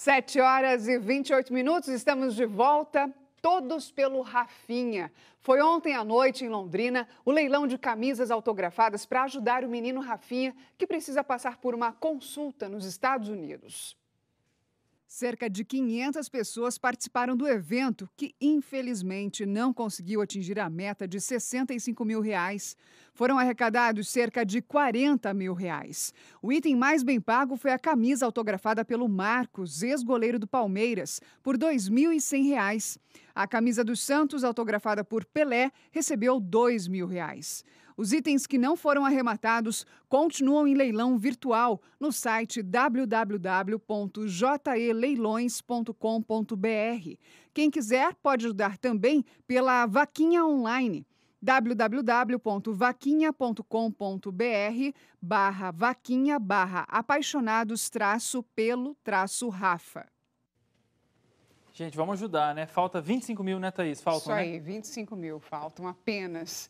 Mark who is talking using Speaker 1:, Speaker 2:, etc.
Speaker 1: 7 horas e 28 minutos, estamos de volta, todos pelo Rafinha. Foi ontem à noite em Londrina o leilão de camisas autografadas para ajudar o menino Rafinha, que precisa passar por uma consulta nos Estados Unidos. Cerca de 500 pessoas participaram do evento, que infelizmente não conseguiu atingir a meta de 65 mil reais. Foram arrecadados cerca de 40 mil reais. O item mais bem pago foi a camisa autografada pelo Marcos, ex-goleiro do Palmeiras, por R$ reais. A camisa do Santos, autografada por Pelé, recebeu R$ mil. Reais. Os itens que não foram arrematados continuam em leilão virtual no site www.jeleilões.com.br. Quem quiser pode ajudar também pela vaquinha online www.vaquinha.com.br barra vaquinha barra apaixonados traço pelo traço Rafa.
Speaker 2: Gente, vamos ajudar, né? Falta 25 mil, né, Thaís? Faltam, Isso né? aí, né?
Speaker 1: 25 mil faltam apenas.